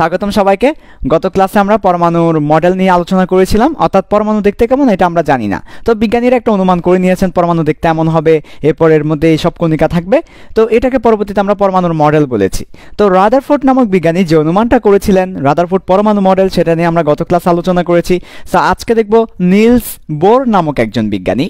স্বাগতম সবাইকে গত ক্লাসে আমরা পরমাণুর মডেল নিয়ে আলোচনা করেছিলাম অর্থাৎ পরমাণু দেখতে কেমন এটা আমরা জানি না তো বিজ্ঞানীরা একটা অনুমান করে নিয়েছেন পরমাণু দেখতে এমন হবে এরপরের মধ্যে মধ্যে সব কণিকা থাকবে তো এটাকে পরবর্তীতে আমরা পরমাণুর মডেল বলেছি তো রাদারফোর্ড নামক বিজ্ঞানী যে অনুমানটা করেছিলেন রাদারফোর্ড পরমাণু মডেল সেটা নিয়ে আমরা গত ক্লাসে আলোচনা করেছি তা আজকে দেখব নিলস বোর নামক একজন বিজ্ঞানী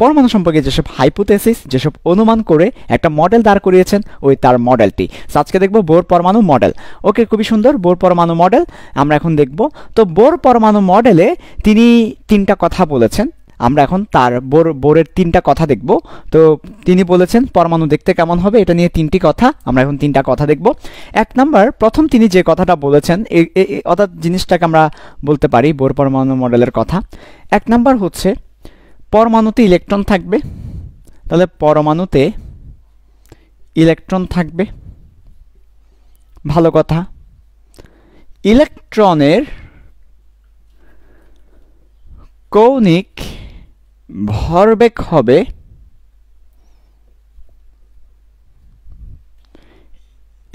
পরমাণু সম্পর্কে যেসব হাইপোথেসিস যেসব অনুমান করে একটা মডেল দাঁড় করিয়েছেন ওই তার মডেলটি আজকে দেখব বোর পরমাণু মডেল ওকে খুবই সুন্দর বোর পরমাণু মডেল আমরা এখন দেখব তো বোর পরমাণু মডেলে তিনি তিনটা কথা বলেছেন আমরা এখন তার বোর বোরের তিনটা কথা দেখব তো তিনি বলেছেন পরমাণু দেখতে কেমন হবে এটা নিয়ে তিনটি কথা আমরা এখন তিনটা কথা দেখব এক নাম্বার প্রথম তিনি যে কথাটা বলেছেন অর্থাৎ জিনিসটাকে আমরা বলতে পারি বোর পরমাণু মডেলের কথা এক নাম্বার হচ্ছে পরমাণুতে ইলেকট্রন থাকবে তাহলে পরমাণুতে ইলেকট্রন থাকবে ভালো কথা ইলেকট্রনের কৌণিক ভরবেগ হবে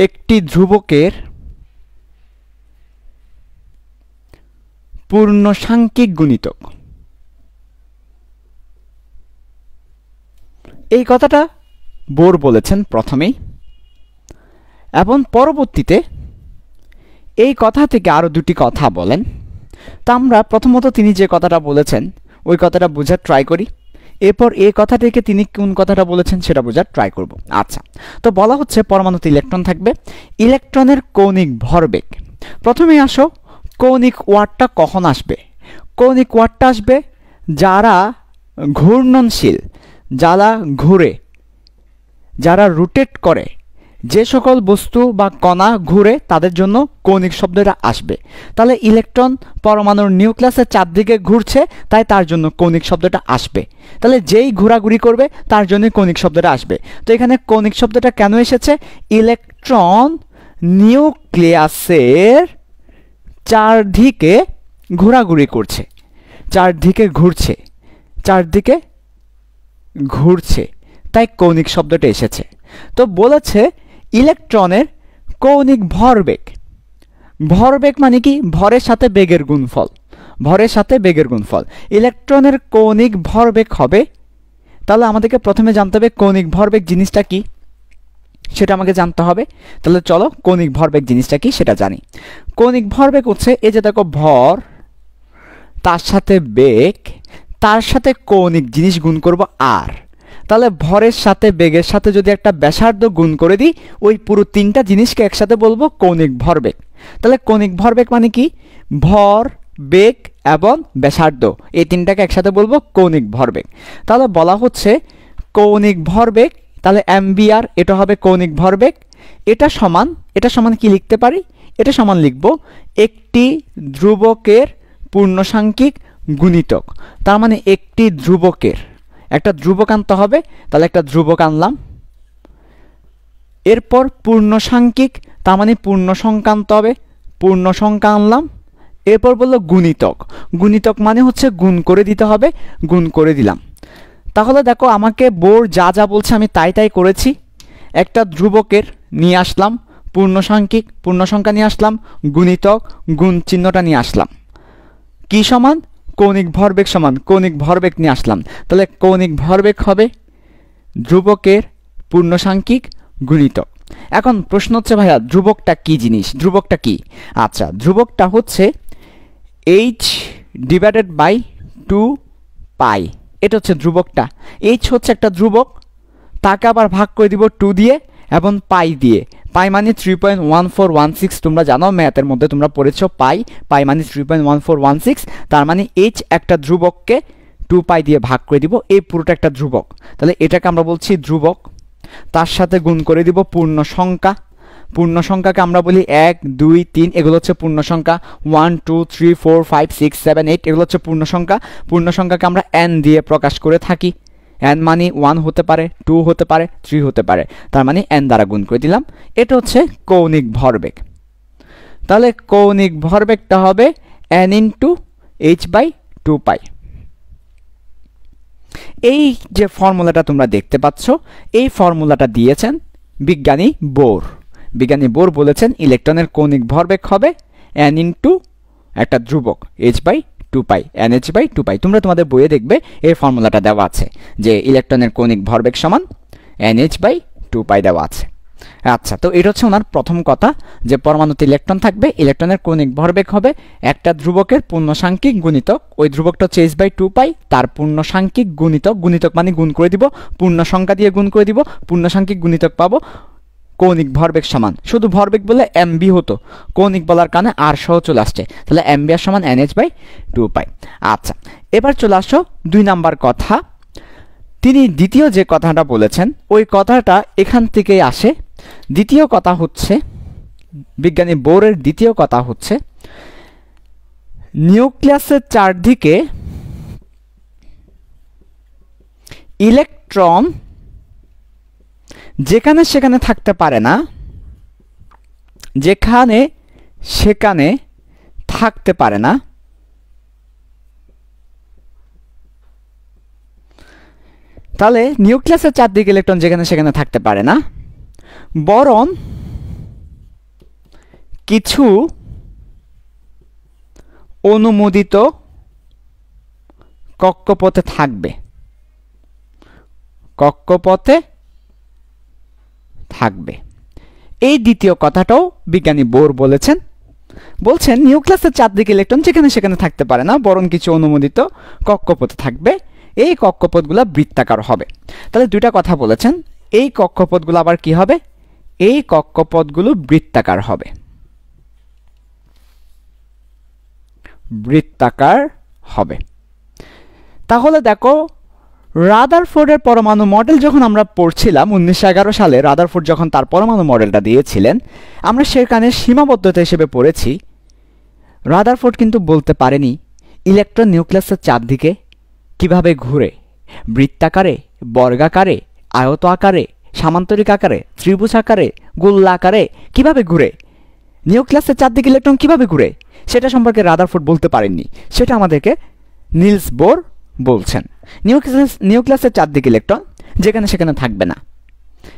একটি ধ্রুবকের পূর্ণ সাংখ্যিক গুণিতক এই কথাটা বোর বলেছেন প্রথমেই এবং পরবর্তীতে এই কথা থেকে আরও দুটি কথা বলেন তা আমরা প্রথমত তিনি যে কথাটা বলেছেন ওই কথাটা বোঝার ট্রাই করি এরপর এই কথা থেকে তিনি কোন কথাটা বলেছেন সেটা বোঝার ট্রাই করব আচ্ছা তো বলা হচ্ছে পরমাণুতে ইলেকট্রন থাকবে ইলেকট্রনের কৌণিক ভরবেগ প্রথমে আসো কৌণিক ওয়ার্ডটা কখন আসবে কৌণিক ওয়ার্ডটা আসবে যারা ঘূর্ণনশীল যারা ঘুরে যারা রোটেট করে যে সকল বস্তু বা কণা ঘুরে তাদের জন্য কৌণিক শব্দটা আসবে তাহলে ইলেকট্রন পরমাণুর নিউক্লিয়াসের চারদিকে ঘুরছে তাই তার জন্য কৌণিক শব্দটা আসবে তাহলে যেই ঘোরাঘুরি করবে তার জন্যই কৌণিক শব্দটা আসবে তো এখানে কৌণিক শব্দটা কেন এসেছে ইলেকট্রন নিউক্লিয়াসের চারদিকে ঘোরাঘুরি করছে চারদিকে ঘুরছে চারদিকে ঘুরছে তাই কৌণিক শব্দটা এসেছে তো বলেছে ইলেকট্রনের কৌণিক ভরবেগ ভরবেগ মানে কি ভরের সাথে বেগের গুণফল ভরের সাথে বেগের গুণফল ইলেকট্রনের কৌণিক ভরবেগ হবে তাহলে আমাদেরকে প্রথমে জানতে হবে কৌণিক ভরবেগ জিনিসটা কি সেটা আমাকে জানতে হবে তাহলে চলো কৌণিক ভরবেগ জিনিসটা কি সেটা জানি কৌণিক ভরবেগ হচ্ছে এই যে দেখো ভর তার সাথে বেগ তার সাথে কৌণিক জিনিস গুণ করব আর তাহলে ভরের সাথে বেগের সাথে যদি একটা ব্যাসার্ধ গুণ করে দিই ওই পুরো তিনটা জিনিসকে একসাথে বলবো কৌণিক ভরবেগ তাহলে কৌণিক ভরবেগ মানে কি ভর বেগ এবং ব্যাসার্ধ এই তিনটাকে একসাথে বলবো কৌণিক ভরবেগ তাহলে বলা হচ্ছে কৌণিক ভরবেগ তাহলে অ্যাম্বিয়ার এটা হবে কৌণিক ভরবেগ এটা সমান এটা সমান কি লিখতে পারি এটা সমান লিখব একটি ধ্রুবকের পূর্ণসাংখ্যিক গুণিতক তার মানে একটি ধ্রুবকের একটা ধ্রুবক আনতে হবে তাহলে একটা ধ্রুবক আনলাম এরপর পূর্ণসাংখ্যিক তার মানে পূর্ণ সংখ্যা আনতে হবে পূর্ণ সংখ্যা আনলাম এরপর বললো গুণিতক গুণিতক মানে হচ্ছে গুণ করে দিতে হবে গুণ করে দিলাম তাহলে দেখো আমাকে বোর যা যা বলছে আমি তাই তাই করেছি একটা ধ্রুবকের নিয়ে আসলাম পূর্ণসাংখ্যিক পূর্ণসংখ্যা নিয়ে আসলাম গুণিতক গুণ চিহ্নটা নিয়ে আসলাম কি সমান কৌণিক ভরবেগ সমান কৌণিক ভরবেগ নিয়ে আসলাম তাহলে কৌণিক ভরবেগ হবে ধ্রুবকের পূর্ণসাংখ্যিক গুণিতক এখন প্রশ্ন হচ্ছে ভাইয়া ধ্রুবকটা কি জিনিস ধ্রুবকটা কি আচ্ছা ধ্রুবকটা হচ্ছে H divided by two pi এটা হচ্ছে ধ্রুবকটা এইচ হচ্ছে একটা ধ্রুবক তাকে আবার ভাগ করে দিব টু দিয়ে এবং পাই দিয়ে পাই মানে three point one four one six তোমরা জানো ম্যাথের মধ্যে তোমরা পড়েছ পাই পাই মানে three point one four one six তার মানে এইচ একটা ধ্রুবককে টু পাই দিয়ে ভাগ করে দিব এই পুরোটা একটা ধ্রুবক তাহলে এটাকে আমরা বলছি ধ্রুবক তার সাথে গুণ করে দিব পূর্ণ সংখ্যা পূর্ণ সংখ্যাকে আমরা বলি এক দুই তিন এগুলো হচ্ছে পূর্ণ সংখ্যা one two three four five six seven eight এগুলো হচ্ছে পূর্ণ সংখ্যা পূর্ণ সংখ্যাকে আমরা এন দিয়ে প্রকাশ করে থাকি অ্যান মানি ওয়ান হতে পারে টু হতে পারে থ্রি হতে পারে তার মানে অ্যান দ্বারা গুণ করে দিলাম এটা হচ্ছে কৌণিক ভরবেগ তাহলে কৌণিক ভরবেগটা হবে n into H by two pi এই যে ফর্মুলাটা তোমরা দেখতে পাচ্ছ এই ফর্মুলাটা দিয়েছেন বিজ্ঞানী বোর বিজ্ঞানী বোর বলেছেন ইলেকট্রনের কৌণিক ভরবেগ হবে অ্যান ইন টু একটা ধ্রুবক H by two pi NH by two pi তোমরা তোমাদের বইয়ে দেখবে এই ফর্মুলাটা দেওয়া আছে যে ইলেকট্রনের কৌণিক ভরবেগ সমান এনএইচ বাই টু পাই দেওয়া আছে আচ্ছা তো এটা হচ্ছে ওনার প্রথম কথা যে পরমাণুতে ইলেকট্রন থাকবে ইলেকট্রনের কৌণিক ভরবেগ হবে একটা ধ্রুবকের পূর্ণসাংখ্যিক গুণিতক ওই ধ্রুবকটা হচ্ছে বাই টু পাই তার পূর্ণসাংখ্যিক গুণিতক গুণিতক মানে গুণ করে দিব পূর্ণ সংখ্যা দিয়ে গুণ করে দিব পূর্ণসাংখ্যিক গুণিতক পাবো কৌণিক ভরবেগ সমান শুধু ভরবেগ বলে এমবি হতো কৌণিক বলার কানে আর সহ চলে আসছে তাহলে এমবি আর সমান এনএচ বাই টু পাই আচ্ছা এবার চলে আসো দুই নাম্বার কথা তিনি দ্বিতীয় যে কথাটা বলেছেন ওই কথাটা এখান থেকেই আসে দ্বিতীয় কথা হচ্ছে বিজ্ঞানী বোরের দ্বিতীয় কথা হচ্ছে নিউক্লিয়াসের চারদিকে ইলেকট্রন যেখানে সেখানে থাকতে পারে না যেখানে সেখানে থাকতে পারে না তাহলে নিউক্লিয়াসের চারদিকে ইলেকট্রন যেখানে সেখানে থাকতে পারে না বরং কিছু অনুমোদিত কক্ষপথে থাকবে কক্ষপথে থাকবে এই দ্বিতীয় কথাটাও বিজ্ঞানী বোর বলেছেন বলছেন নিউক্লিয়াসের চারদিকে ইলেকট্রন যেখানে সেখানে থাকতে পারে না বরং কিছু অনুমোদিত কক্ষপথ থাকবে এই কক্ষপথগুলো বৃত্তাকার হবে তাহলে দুইটা কথা বলেছেন এই কক্ষপথগুলো আবার কি হবে এই কক্ষপথগুলো বৃত্তাকার হবে বৃত্তাকার হবে তাহলে দেখো রাদারফোর্ডের পরমাণু মডেল যখন আমরা পড়ছিলাম উনিশশো সালে রাদারফোর্ড যখন তার পরমাণু মডেলটা দিয়েছিলেন আমরা সেখানে সীমাবদ্ধতা হিসেবে পড়েছি রাদারফোর্ড কিন্তু বলতে পারেনি ইলেকট্রন নিউক্লিয়াসের চারদিকে কিভাবে ঘুরে বৃত্তাকারে বর্গাকারে আয়ত আকারে সামান্তরিক আকারে ত্রিভুজ আকারে গোল্লা আকারে কিভাবে ঘুরে নিউক্লিয়াসের চারদিকে ইলেকট্রন কিভাবে ঘুরে সেটা সম্পর্কে রাদারফোর্ড বলতে পারেননি সেটা আমাদেরকে নিলস বোর বলছেন নিউক্লিয়াস নিউক্লিয়াসের চারদিকে ইলেকট্রন যেখানে সেখানে থাকবে না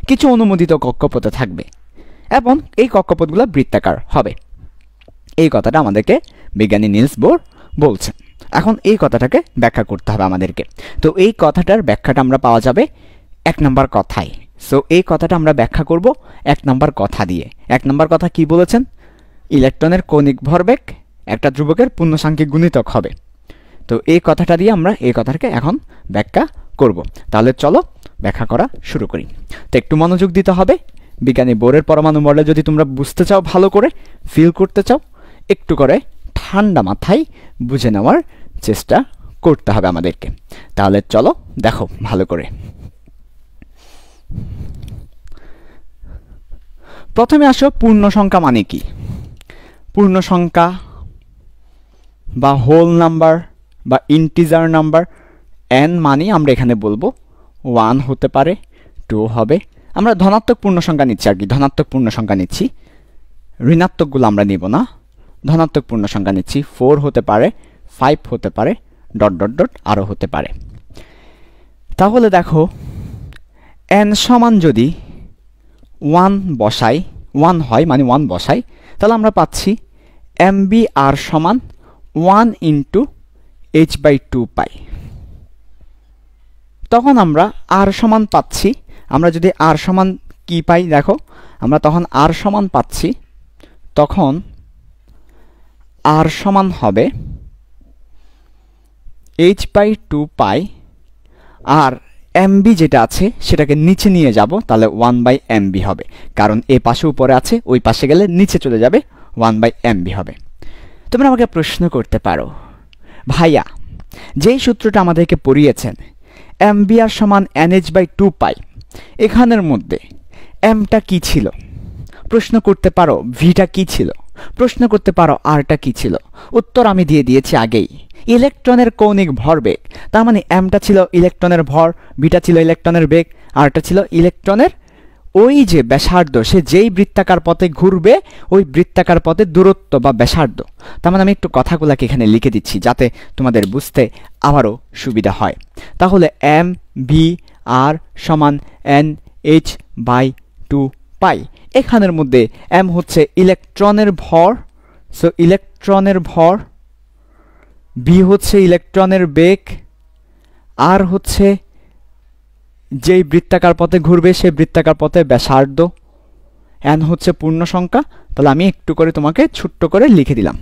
কিছু অনুমোদিত কক্ষপথে থাকবে এবং এই কক্ষপথগুলো বৃত্তাকার হবে এই কথাটা আমাদেরকে বিজ্ঞানী নিলস বোর বলছেন এখন এই কথাটাকে ব্যাখ্যা করতে হবে আমাদেরকে তো এই কথাটার ব্যাখ্যাটা আমরা পাওয়া যাবে এক নম্বর কথায় সো এই কথাটা আমরা ব্যাখ্যা করব এক নম্বর কথা দিয়ে এক নম্বর কথা কি বলেছেন ইলেকট্রনের কণিক ভরবেগ একটা ধ্রুবকের পূর্ণসাংখ্যিক গুণিতক হবে তো এই কথাটা দিয়ে আমরা এই কথাটাকে এখন ব্যাখ্যা করব তাহলে চলো ব্যাখ্যা করা শুরু করি তো একটু মনোযোগ দিতে হবে বিজ্ঞানী বোরের পরমাণু মডেল যদি তোমরা বুঝতে চাও ভালো করে ফিল করতে চাও একটু করে ঠান্ডা মাথায় বুঝে নেওয়ার চেষ্টা করতে হবে আমাদেরকে তাহলে চলো দেখো ভালো করে প্রথমে আসো পূর্ণ সংখ্যা মানে কি পূর্ণ সংখ্যা বা হোল নাম্বার বা ইন্টিজার নাম্বার এন মানি আমরা এখানে বলবো ওয়ান হতে পারে টু হবে আমরা ধনাত্মক পূর্ণ সংখ্যা নিচ্ছি আর কি ধনাত্মক পূর্ণ সংখ্যা নিচ্ছি ঋণাত্মকগুলো আমরা নিব না ধনাত্মক পূর্ণ সংখ্যা নিচ্ছি ফোর হতে পারে ফাইভ হতে পারে ডট ডট ডট আরও হতে পারে তাহলে দেখো এন সমান যদি ওয়ান বসাই ওয়ান হয় মানে ওয়ান বসাই তাহলে আমরা পাচ্ছি এম বি আর সমান one into H by two pi তখন আমরা আর সমান পাচ্ছি আমরা যদি আর সমান কি পাই দেখো আমরা তখন আর সমান পাচ্ছি তখন আর সমান হবে এইচ বাই টু পাই আর এমবি যেটা আছে সেটাকে নিচে নিয়ে যাব তাহলে ওয়ান বাই এমবি হবে কারণ এ পাশে উপরে আছে ওই পাশে গেলে নিচে চলে যাবে ওয়ান বাই এমবি হবে তোমরা আমাকে প্রশ্ন করতে পারো ভাইয়া যেই সূত্রটা আমাদেরকে পড়িয়েছেন এম বিআর সমান এইচ বাই টু পাই এখানের মধ্যে এমটা কি ছিল প্রশ্ন করতে পারো ভিটা কি ছিল প্রশ্ন করতে পারো আরটা কি ছিল উত্তর আমি দিয়ে দিয়েছি আগেই ইলেকট্রনের কৌণিক ভরবেগ তার মানে এমটা ছিল ইলেকট্রনের ভর ভিটা ছিল ইলেকট্রনের বেগ আরটা ছিল ইলেকট্রনের ওই যে ব্যাসার্ধ সে যেই বৃত্তাকার পথে ঘুরবে ওই বৃত্তাকার পথে দূরত্ব বা ব্যাসার্ধ তার মানে আমি একটু কথাগুলোকে এখানে লিখে দিচ্ছি যাতে তোমাদের বুঝতে আবারও সুবিধা হয় তাহলে এম বি আর সমান n H by two pi এখানের মধ্যে এম হচ্ছে ইলেকট্রনের ভর সো ইলেকট্রনের ভর বি হচ্ছে ইলেকট্রনের বেগ আর হচ্ছে যেই বৃত্তাকার পথে ঘুরবে সেই বৃত্তাকার পথে ব্যাসার্ধ এন হচ্ছে পূর্ণ সংখ্যা তাহলে আমি একটু করে তোমাকে ছোট্ট করে লিখে দিলাম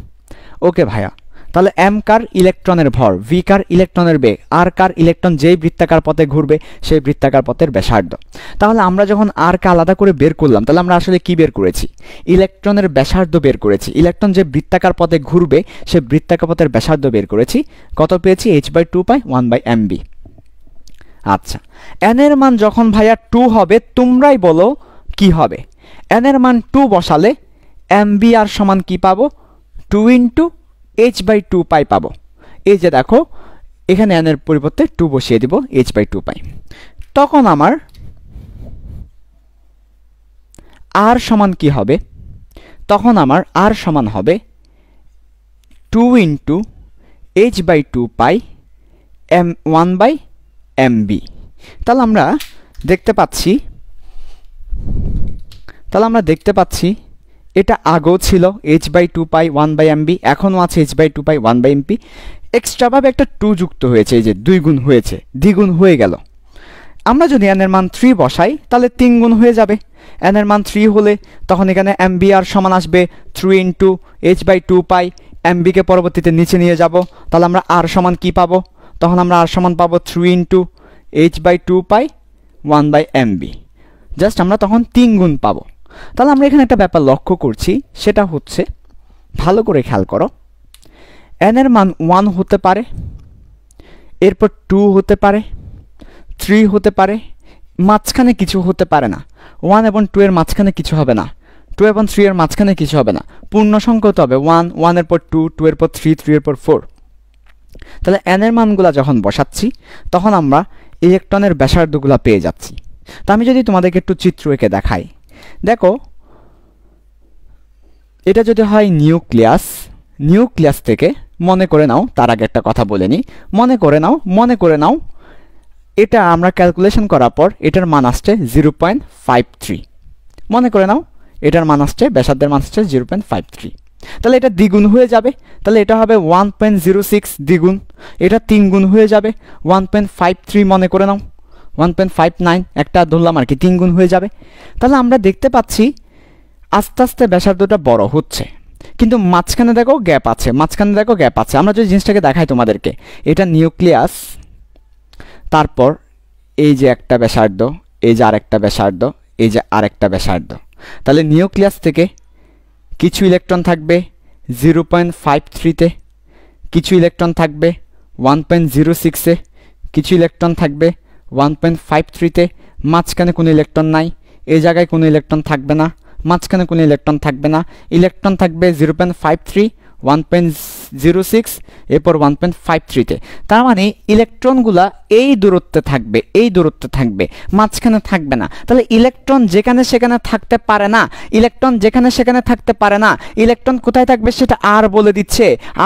ওকে ভাইয়া তাহলে এম কার ইলেকট্রনের ভর ভি কার ইলেকট্রনের বেগ আর কার ইলেকট্রন যেই বৃত্তাকার পথে ঘুরবে সেই বৃত্তাকার পথের ব্যাসার্ধ তাহলে আমরা যখন আর কে আলাদা করে বের করলাম তাহলে আমরা আসলে কি বের করেছি ইলেকট্রনের ব্যাসার্ধ বের করেছি ইলেকট্রন যে বৃত্তাকার পথে ঘুরবে সে বৃত্তাকার পথের ব্যাসার্ধ বের করেছি কত পেয়েছি H by two by one by M B আচ্ছা এন এর মান যখন ভাইয়া টু হবে তোমরাই বলো কি হবে এন এর মান টু বসালে এম বি আর সমান কি পাবো two into H by two pi পাবো এই যে দেখো এখানে এন এর পরিবর্তে টু বসিয়ে দিব এইচ বাই টু পাই তখন আমার আর সমান কি হবে তখন আমার আর সমান হবে two into H by two pi M one by MB তাহলে আমরা দেখতে পাচ্ছি তাহলে আমরা দেখতে পাচ্ছি এটা আগেও ছিল H by two pi one by MB এখনও আছে H by two pi one by MP এক্সট্রাভাবে একটা টু যুক্ত হয়েছে এই যে দুই গুণ হয়েছে দ্বিগুণ হয়ে গেল আমরা যদি এনের মান থ্রি বসাই তাহলে তিন গুণ হয়ে যাবে এনের মান থ্রি হলে তখন এখানে এমবি আর সমান আসবে three into H by two pi এমবিকে পরবর্তীতে নিচে নিয়ে যাব তাহলে আমরা আর সমান কি পাবো তখন আমরা আর সমান পাবো three into H by two pi one by MB just আমরা তখন তিন গুণ পাবো তাহলে আমরা এখানে একটা ব্যাপার লক্ষ্য করছি সেটা হচ্ছে ভালো করে খেয়াল করো এন এর মান ওয়ান হতে পারে এরপর টু হতে পারে থ্রি হতে পারে মাঝখানে কিছু হতে পারে না ওয়ান এবং টু এর মাঝখানে কিছু হবে না টু এবং থ্রি এর মাঝখানে কিছু হবে না পূর্ণ সংখ্যা হবে ওয়ান ওয়ানের পর টু টু এর পর থ্রি থ্রি এর পর ফোর তাহলে এনের মানগুলা যখন বসাচ্ছি তখন আমরা ইলেকট্রনের ব্যাসার্ধগুলা পেয়ে যাচ্ছি তা আমি যদি তোমাদেরকে একটু চিত্র এঁকে দেখাই দেখো এটা যদি হয় নিউক্লিয়াস নিউক্লিয়াস থেকে মনে করে নাও তার আগে একটা কথা বলে নিই মনে করে নাও মনে করে নাও এটা আমরা ক্যালকুলেশন করার পর এটার মান আসছে জিরো পয়েন্ট ফাইভ থ্রি মনে করে নাও এটার মান আসছে ব্যাসার্ধের মান আসছে জিরো পয়েন্ট ফাইভ থ্রি তাহলে এটা দ্বিগুণ হয়ে যাবে তাহলে এটা হবে ওয়ান পয়েন্ট জিরো সিক্স দ্বিগুণ এটা তিন গুণ হয়ে যাবে ওয়ান পয়েন্ট ফাইভ থ্রি মনে করে নাও ওয়ান পয়েন্ট ফাইভ নাইন একটা ধরলাম আর কি তিন গুণ হয়ে যাবে তাহলে আমরা দেখতে পাচ্ছি আস্তে আস্তে ব্যাসার্ধটা বড় হচ্ছে কিন্তু মাঝখানে দেখো গ্যাপ আছে মাঝখানে দেখো গ্যাপ আছে আমরা যদি জিনিসটাকে দেখাই তোমাদেরকে এটা নিউক্লিয়াস তারপর এই যে একটা ব্যাসার্ধ এই যে আরেকটা ব্যাসার্ধ এই যে আরেকটা ব্যাসার্ধ তাহলে নিউক্লিয়াস থেকে কিছু ইলেকট্রন থাকবে জিরো পয়েন্ট ফাইভ থ্রিতে কিছু ইলেকট্রন থাকবে ওয়ান পয়েন্ট জিরো সিক্সে কিছু ইলেকট্রন থাকবে ওয়ান পয়েন্ট ফাইভ থ্রিতে মাঝখানে কোনো ইলেকট্রন নাই এ জায়গায় কোনো ইলেকট্রন থাকবে না মাঝখানে কোনো ইলেকট্রন থাকবে না ইলেকট্রন থাকবে zero point five three one point zero six এরপর ওয়ান পয়েন্ট ফাইভ থ্রিতে তার মানে ইলেকট্রনগুলা এই দূরত্বে থাকবে এই দূরত্বে থাকবে মাঝখানে থাকবে না তাহলে ইলেকট্রন যেখানে সেখানে থাকতে পারে না ইলেকট্রন যেখানে সেখানে থাকতে পারে না ইলেকট্রন কোথায় থাকবে সেটা আর বলে দিচ্ছে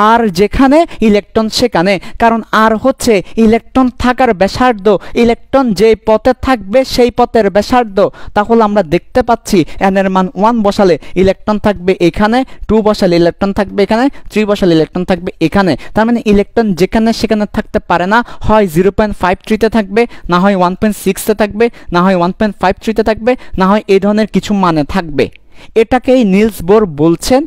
আর যেখানে ইলেকট্রন সেখানে কারণ আর হচ্ছে ইলেকট্রন থাকার ব্যাসার্ধ ইলেকট্রন যে পথে থাকবে সেই পথের ব্যাসার্ধ তাহলে আমরা দেখতে পাচ্ছি এনের মান ওয়ান বসালে ইলেকট্রন থাকবে এখানে টু বসালে ইলেকট্রন থাকবে এখানে ত্রিবসাল ইলেকট্রন থাকবে এখানে তার মানে ইলেকট্রন যেখানে সেখানে থাকতে পারে না হয় জিরো পয়েন্ট ফাইভ থ্রিতে থাকবে না হয় ওয়ান পয়েন্ট সিক্সতে থাকবে না হয় ওয়ান পয়েন্ট ফাইভ থ্রিতে থাকবে না হয় এই ধরনের কিছু মানে থাকবে এটাকেই নিলস বোর বলছেন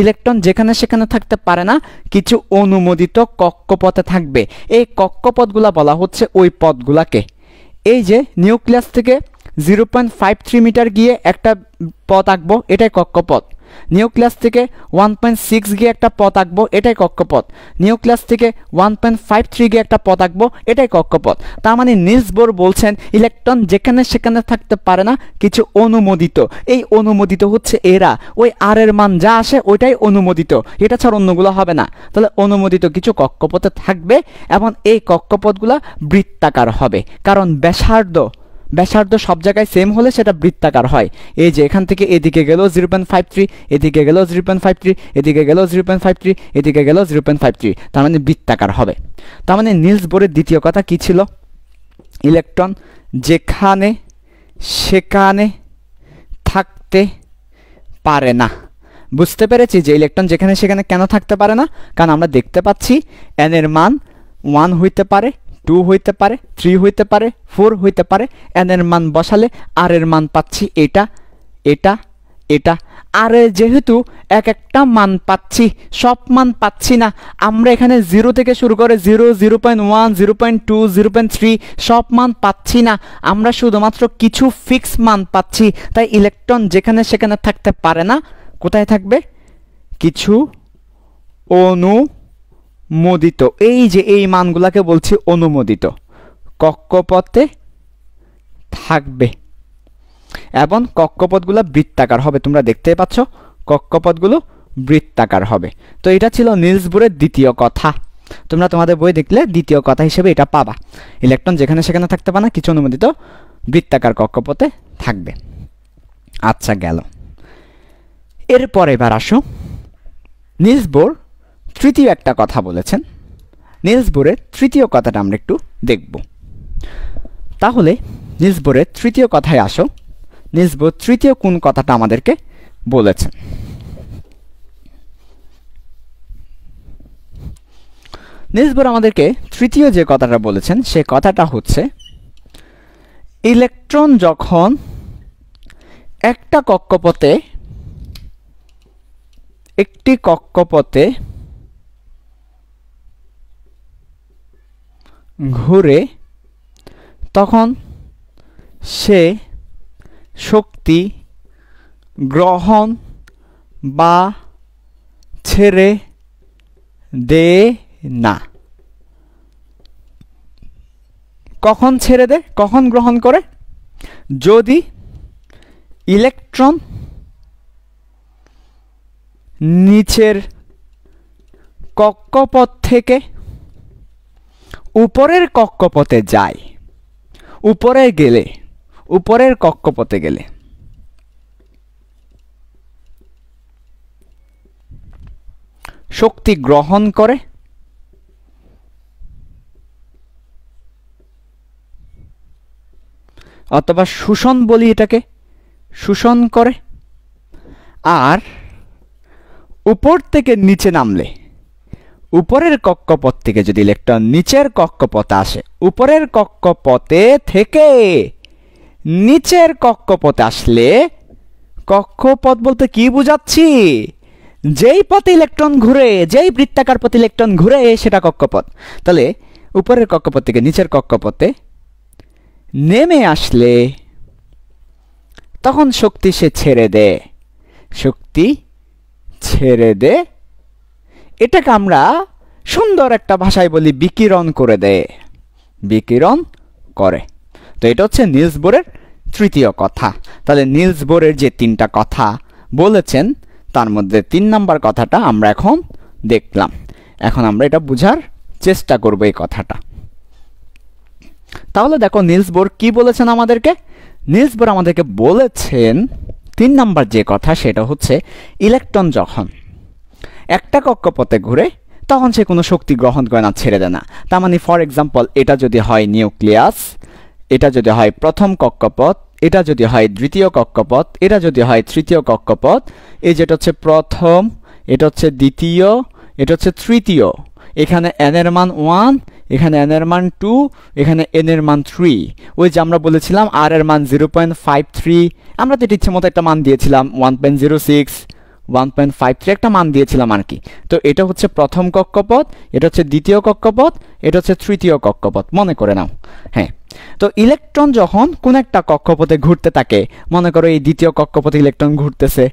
ইলেকট্রন যেখানে সেখানে থাকতে পারে না কিছু অনুমোদিত কক্ষপথে থাকবে এই কক্ষপথগুলা বলা হচ্ছে ওই পথগুলাকে এই যে নিউক্লিয়াস থেকে zero point five three metre গিয়ে একটা পথ আঁকবো এটাই কক্ষপথ নিউক্লিয়াস থেকে ওয়ান পয়েন্ট সিক্স গিয়ে একটা পথ আঁকবো এটাই কক্ষপথ নিউক্লিয়াস থেকে ওয়ান পয়েন্ট ফাইভ থ্রি গিয়ে একটা পথ আঁকবো এটাই কক্ষপথ তার মানে নিলস বোর বলছেন ইলেকট্রন যেখানে সেখানে থাকতে পারে না কিছু অনুমোদিত এই অনুমোদিত হচ্ছে এরা ওই আর এর মান যা আসে ওইটাই অনুমোদিত এটা ছাড়া অন্যগুলো হবে না তাহলে অনুমোদিত কিছু কক্ষপথে থাকবে এবং এই কক্ষপথগুলো বৃত্তাকার হবে কারণ ব্যাসার্ধ ব্যাসার্ধ সব জায়গায় সেম হলে সেটা বৃত্তাকার হয় এই যে এখান থেকে এদিকে গেল জিরো পয়েন্ট ফাইভ থ্রি এদিকে গেল জিরো পয়েন্ট ফাইভ থ্রি এদিকে গেল জিরো পয়েন্ট ফাইভ থ্রি এদিকে গেল জিরো পয়েন্ট ফাইভ থ্রি তার মানে বৃত্তাকার হবে তার মানে নীলস বোর্ডের দ্বিতীয় কথা কি ছিল ইলেকট্রন যেখানে সেখানে থাকতে পারে না বুঝতে পেরেছি যে ইলেকট্রন যেখানে সেখানে কেন থাকতে পারে না কারণ আমরা দেখতে পাচ্ছি এন এর মান ওয়ান হইতে পারে টু হইতে পারে থ্রি হইতে পারে ফোর হইতে পারে এন এর মান বসালে আর এর মান পাচ্ছি এটা এটা এটা আর যেহেতু এক একটা মান পাচ্ছি সব মান পাচ্ছি না আমরা এখানে জিরো থেকে শুরু করে zero zero point one zero point two zero point three সব মান পাচ্ছি না আমরা শুধুমাত্র কিছু ফিক্স মান পাচ্ছি তাই ইলেকট্রন যেখানে সেখানে থাকতে পারে না কোথায় থাকবে কিছু অনু মোদিত এই যে এই মানগুলাকে বলছি অনুমোদিত কক্ষপথে থাকবে এবং কক্ষপথগুলো বৃত্তাকার হবে তোমরা দেখতে পাচ্ছ কক্ষপথগুলো বৃত্তাকার হবে তো এটা ছিল নীলসবুরের বোরের দ্বিতীয় কথা তোমরা তোমাদের বই দেখলে দ্বিতীয় কথা হিসেবে এটা পাবা ইলেকট্রন যেখানে সেখানে থাকতে পারে না কিছু অনুমোদিত বৃত্তাকার কক্ষপথে থাকবে আচ্ছা গেল এরপর এবার আসো নিজবোর তৃতীয় একটা কথা বলেছেন নিলস বোরের তৃতীয় কথাটা আমরা একটু দেখব তাহলে নিলস বোরের তৃতীয় কথায় আসো নিলস বোর তৃতীয় কোন কথাটা আমাদেরকে বলেছেন নিলস বোর আমাদেরকে তৃতীয় যে কথাটা বলেছেন সে কথাটা হচ্ছে ইলেকট্রন যখন একটা কক্ষপথে একটি কক্ষপথে ঘুরে তখন সে শক্তি গ্রহণ বা ছেড়ে দে না কখন ছেড়ে দেয় কখন গ্রহণ করে যদি ইলেকট্রন নিচের কক্ষপথ থেকে উপরের কক্ষপথে যায় উপরে গেলে উপরের কক্ষপথে গেলে শক্তি গ্রহণ করে অথবা শোষণ বলি এটাকে শোষণ করে আর উপর থেকে নিচে নামলে উপরের কক্ষপথ থেকে যদি ইলেকট্রন নিচের কক্ষপথে আসে উপরের কক্ষপথে থেকে নিচের কক্ষপথে আসলে কক্ষপথ বলতে কি বুঝাচ্ছি যেই পথে ইলেকট্রন ঘুরে যেই বৃত্তাকার পথে ইলেকট্রন ঘুরে সেটা কক্ষপথ তাহলে উপরের কক্ষপথ থেকে নিচের কক্ষপথে নেমে আসলে তখন শক্তি সে ছেড়ে দেয় শক্তি ছেড়ে দেয় এটাকে আমরা সুন্দর একটা ভাষায় বলি বিকিরণ করে দেয় বিকিরণ করে তো এটা হচ্ছে নিলস বোরের তৃতীয় কথা তাহলে নিলস বোরের যে তিনটা কথা বলেছেন তার মধ্যে তিন নাম্বার কথাটা আমরা এখন দেখলাম এখন আমরা এটা বুঝার চেষ্টা করব এই কথাটা তাহলে দেখো নিলস বোর কি বলেছেন আমাদেরকে নিলস বোর আমাদেরকে বলেছেন তিন নাম্বার যে কথা সেটা হচ্ছে ইলেকট্রন যখন একটা কক্ষপথে ঘুরে তখন সে কোনো শক্তি গ্রহণ করে না ছেড়ে দেয় না তার মানে ফর এক্সাম্পল এটা যদি হয় নিউক্লিয়াস এটা যদি হয় প্রথম কক্ষপথ এটা যদি হয় দ্বিতীয় কক্ষপথ এটা যদি হয় তৃতীয় কক্ষপথ এই যেটা হচ্ছে প্রথম এটা হচ্ছে দ্বিতীয় এটা হচ্ছে তৃতীয় এখানে এনের মান ওয়ান এখানে এনের মান টু এখানে এনের মান থ্রি ওই যে আমরা বলেছিলাম আর এর মান জিরো পয়েন্ট ফাইভ থ্রি আমরা তো এটা ইচ্ছে মতো একটা মান দিয়েছিলাম one point zero six one point five three একটা মান দিয়েছিলাম আর কি তো এটা হচ্ছে প্রথম কক্ষপথ এটা হচ্ছে দ্বিতীয় কক্ষপথ এটা হচ্ছে তৃতীয় কক্ষপথ মনে করে নাও হ্যাঁ তো ইলেকট্রন যখন কোন একটা কক্ষপথে ঘুরতে থাকে মনে করো এই দ্বিতীয় কক্ষপথে ইলেকট্রন ঘুরতেছে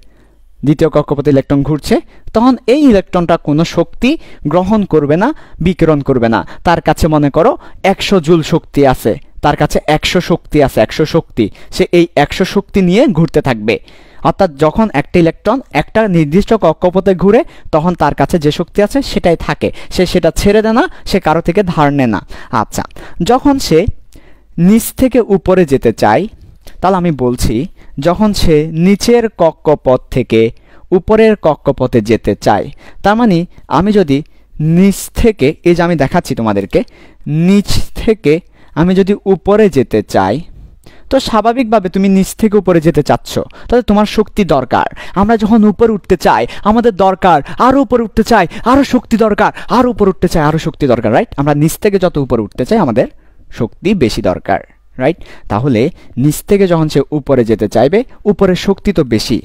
দ্বিতীয় কক্ষপথে ইলেকট্রন ঘুরছে তখন এই ইলেকট্রনটা কোনো শক্তি গ্রহণ করবে না বিকিরণ করবে না তার কাছে মনে করো একশো জুল শক্তি আছে তার কাছে একশো শক্তি আছে একশো শক্তি সে এই একশো শক্তি নিয়ে ঘুরতে থাকবে অর্থাৎ যখন একটা ইলেকট্রন একটা নির্দিষ্ট কক্ষপথে ঘুরে তখন তার কাছে যে শক্তি আছে সেটাই থাকে সে সেটা ছেড়ে দেয় না সে কারো থেকে ধার নেয় না আচ্ছা যখন সে নিচ থেকে উপরে যেতে চায় তাহলে আমি বলছি যখন সে নিচের কক্ষপথ থেকে উপরের কক্ষপথে যেতে চায় তার মানে আমি যদি নিচ থেকে এই যে আমি দেখাচ্ছি তোমাদেরকে নিচ থেকে আমি যদি উপরে যেতে চাই তো স্বাভাবিকভাবে তুমি নিচ থেকে উপরে যেতে চাচ্ছ তাহলে তোমার শক্তি দরকার আমরা যখন উপরে উঠতে চাই আমাদের দরকার আরও উপরে উঠতে চাই আরও শক্তি দরকার আরও উপরে উঠতে চাই আরও শক্তি দরকার রাইট আমরা নিচ থেকে যত উপরে উঠতে চাই আমাদের শক্তি বেশি দরকার রাইট তাহলে নিচ থেকে যখন সে উপরে যেতে চাইবে উপরের শক্তি তো বেশি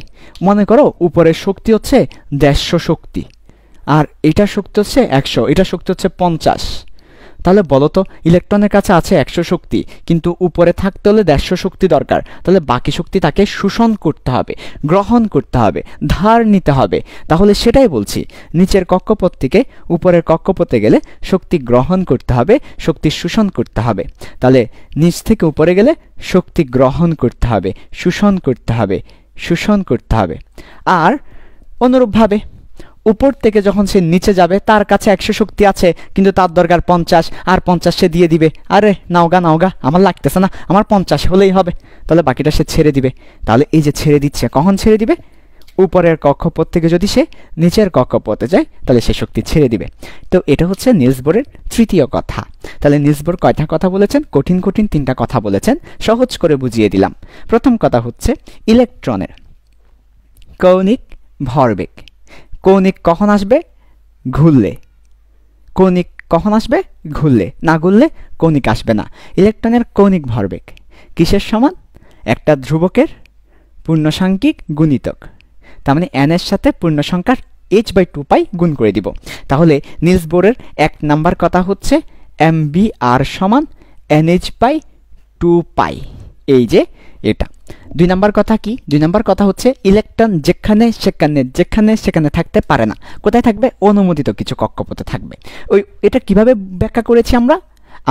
মনে করো উপরের শক্তি হচ্ছে দেড়শো শক্তি আর এটা শক্তি হচ্ছে একশো এটা শক্তি হচ্ছে পঞ্চাশ তাহলে বলো তো ইলেকট্রনের কাছে আছে একশো শক্তি কিন্তু উপরে থাকতে হলে দেড়শো শক্তি দরকার তাহলে বাকি শক্তি তাকে শোষণ করতে হবে গ্রহণ করতে হবে ধার নিতে হবে তাহলে সেটাই বলছি নিচের কক্ষপথ থেকে উপরের কক্ষপথে গেলে শক্তি গ্রহণ করতে হবে শক্তি শোষণ করতে হবে তাহলে নিচ থেকে উপরে গেলে শক্তি গ্রহণ করতে হবে শোষণ করতে হবে শোষণ করতে হবে আর অনুরূপভাবে উপর থেকে যখন সে নিচে যাবে তার কাছে একশো শক্তি আছে কিন্তু তার দরকার পঞ্চাশ আর পঞ্চাশ সে দিয়ে দিবে আরে নাওগা নাওগা আমার লাগতেছে না আমার পঞ্চাশ হলেই হবে তাহলে বাকিটা সে ছেড়ে দিবে তাহলে এই যে ছেড়ে দিচ্ছে কখন ছেড়ে দিবে উপরের কক্ষপথ থেকে যদি সে নিচের কক্ষপথে যায় তাহলে সে শক্তি ছেড়ে দিবে তো এটা হচ্ছে নিউজবোর্ডের তৃতীয় কথা তাহলে নিউজবোর্ড কয়টা কথা বলেছেন কঠিন কঠিন তিনটা কথা বলেছেন সহজ করে বুঝিয়ে দিলাম প্রথম কথা হচ্ছে ইলেকট্রনের কৌণিক ভরবেগ কৌণিক কখন আসবে ঘুরলে কৌণিক কখন আসবে ঘুরলে না ঘুরলে কৌণিক আসবে না ইলেকট্রনের কৌণিক ভরবেগ কিসের সমান একটা ধ্রুবকের পূর্ণসাংখ্যিক গুণিতক তার মানে এন এর সাথে পূর্ণসংখ্যার এইচ বাই টু পাই গুণ করে দিব তাহলে নিলস বোরের এক নাম্বার কথা হচ্ছে এম বি আর সমান n H by two pi এই যে এটা দুই নাম্বার কথা কি দুই নাম্বার কথা হচ্ছে ইলেকট্রন যেখানে সেখানে যেখানে সেখানে থাকতে পারে না কোথায় থাকবে অনুমোদিত কিছু কক্ষপথে থাকবে ওই এটা কিভাবে ব্যাখ্যা করেছি আমরা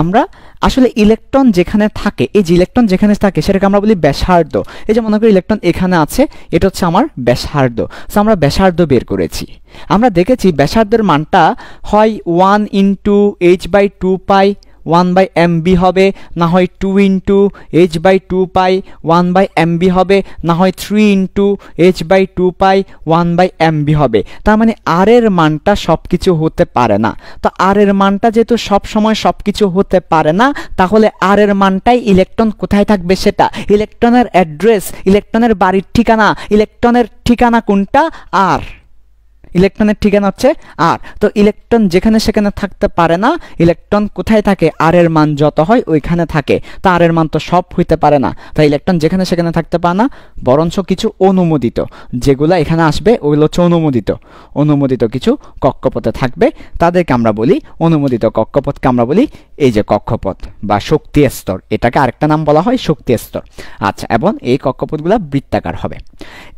আমরা আসলে ইলেকট্রন যেখানে থাকে এই যে ইলেকট্রন যেখানে থাকে সেটাকে আমরা বলি ব্যাসার্ধ এই যে মনে করি ইলেকট্রন এখানে আছে এটা হচ্ছে আমার ব্যাসার্ধ সো আমরা ব্যাসার্ধ বের করেছি আমরা দেখেছি ব্যাসার্ধের মানটা হয় one into H by two pi one by M B হবে না হয় two into H by two pi one by M B হবে না হয় three into H by two pi one by M B হবে তার মানে আর এর মানটা সব কিছু হতে পারে না তো আর এর মানটা যেহেতু সবসময় সব কিছু হতে পারে না তাহলে আর এর মানটাই ইলেকট্রন কোথায় থাকবে সেটা ইলেকট্রনের অ্যাড্রেস ইলেকট্রনের বাড়ির ঠিকানা ইলেকট্রনের ঠিকানা কোনটা আর ইলেকট্রনের ঠিকানা হচ্ছে আর তো ইলেকট্রন যেখানে সেখানে থাকতে পারে না ইলেকট্রন কোথায় থাকে আর এর মান যত হয় ওইখানে থাকে তা আর এর মান তো সব হইতে পারে না তাই ইলেকট্রন যেখানে সেখানে থাকতে পারে না বরঞ্চ কিছু অনুমোদিত যেগুলো এখানে আসবে ওইগুলো হচ্ছে অনুমোদিত অনুমোদিত কিছু কক্ষপথে থাকবে তাদেরকে আমরা বলি অনুমোদিত কক্ষপথকে আমরা বলি এই যে কক্ষপথ বা শক্তি স্তর এটাকে আরেকটা নাম বলা হয় শক্তি স্তর আচ্ছা এবং এই কক্ষপথগুলো বৃত্তাকার হবে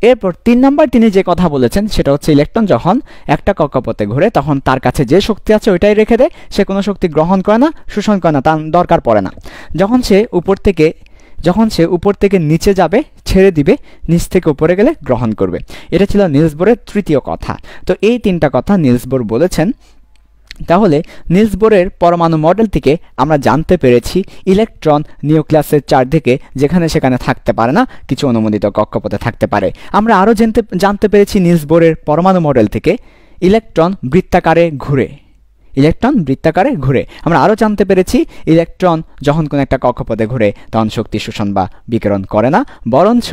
এরপর তিন নম্বর তিনি যে কথা বলেছেন সেটা হচ্ছে ইলেকট্রন যখন যখন একটা কক্ষপথে ঘুরে তখন তার কাছে যে শক্তি আছে ওইটাই রেখে দেয় সে কোনো শক্তি গ্রহণ করে না শোষণ করে না তার দরকার পড়ে না যখন সে উপর থেকে যখন সে উপর থেকে নিচে যাবে ছেড়ে দিবে নিচ থেকে উপরে গেলে গ্রহণ করবে এটা ছিল নিলসবোরের তৃতীয় কথা তো এই তিনটা কথা নিলসবোর বলেছেন তাহলে নিলসবোরের পরমাণু মডেল থেকে আমরা জানতে পেরেছি ইলেকট্রন নিউক্লিয়াসের চারদিকে যেখানে সেখানে থাকতে পারে না কিছু অনুমোদিত কক্ষপথে থাকতে পারে আমরা আরও জানতে জানতে পেরেছি নিলসবোরের পরমাণু মডেল থেকে ইলেকট্রন বৃত্তাকারে ঘুরে ইলেকট্রন বৃত্তাকারে ঘুরে আমরা আরও জানতে পেরেছি ইলেকট্রন যখন কোনো একটা কক্ষপথে ঘুরে তখন শক্তি শোষণ বা বিকিরণ করে না বরঞ্চ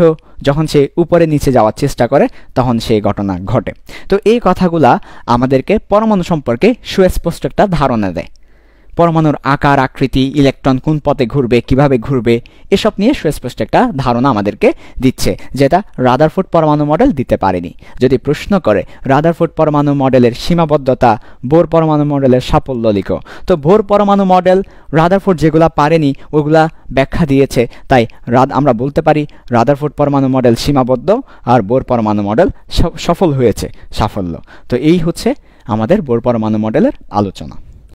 যখন সে উপরে নিচে যাওয়ার চেষ্টা করে তখন সেই ঘটনা ঘটে তো এই কথাগুলা আমাদেরকে পরমাণু সম্পর্কে সুস্পষ্ট একটা ধারণা দেয় পরমাণুর আকার আকৃতি ইলেকট্রন কোন পথে ঘুরবে কিভাবে ঘুরবে এসব নিয়ে সুস্পষ্ট একটা ধারণা আমাদেরকে দিচ্ছে যেটা রাদারফোর্ড পরমাণু মডেল দিতে পারেনি যদি প্রশ্ন করে রাদারফোর্ড পরমাণু মডেলের সীমাবদ্ধতা বোর পরমাণু মডেলের সাফল্য লিখো তো বোর পরমাণু মডেল রাদারফোর্ড যেগুলা পারেনি ওগুলা ব্যাখ্যা দিয়েছে তাই আমরা বলতে পারি রাদারফোর্ড পরমাণু মডেল সীমাবদ্ধ আর বোর পরমাণু মডেল সফল হয়েছে সাফল্য তো এই হচ্ছে আমাদের বোর পরমাণু মডেলের আলোচনা